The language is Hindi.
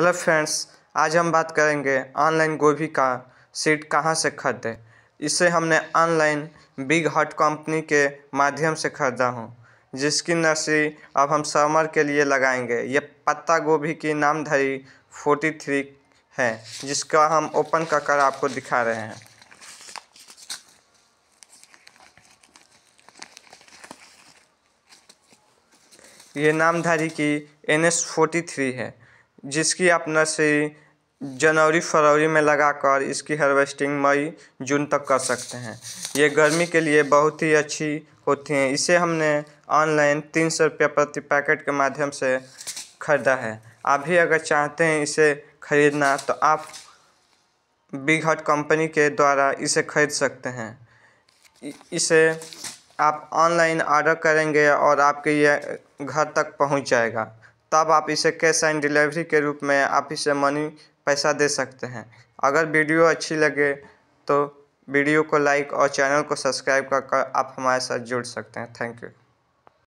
हेलो फ्रेंड्स आज हम बात करेंगे ऑनलाइन गोभी का सीड कहाँ से खरीदें इसे हमने ऑनलाइन बिग हॉट कंपनी के माध्यम से खरीदा हूँ जिसकी नर्सरी अब हम समर के लिए लगाएंगे ये पत्ता गोभी की नामधारी फोर्टी थ्री है जिसका हम ओपन कर कर आपको दिखा रहे हैं ये नामधारी की एन एस फोर्टी थ्री है जिसकी आप नर्सरी जनवरी फरवरी में लगाकर इसकी हार्वेस्टिंग मई जून तक कर सकते हैं ये गर्मी के लिए बहुत ही अच्छी होती हैं इसे हमने ऑनलाइन तीन सौ रुपये प्रति पैकेट के माध्यम से ख़रीदा है आप भी अगर चाहते हैं इसे ख़रीदना तो आप बिग हट कंपनी के द्वारा इसे ख़रीद सकते हैं इसे आप ऑनलाइन ऑर्डर करेंगे और आपके ये घर तक पहुंच जाएगा तब आप इसे कैश ऑन डिलीवरी के रूप में आप इसे मनी पैसा दे सकते हैं अगर वीडियो अच्छी लगे तो वीडियो को लाइक और चैनल को सब्सक्राइब कर आप हमारे साथ जुड़ सकते हैं थैंक यू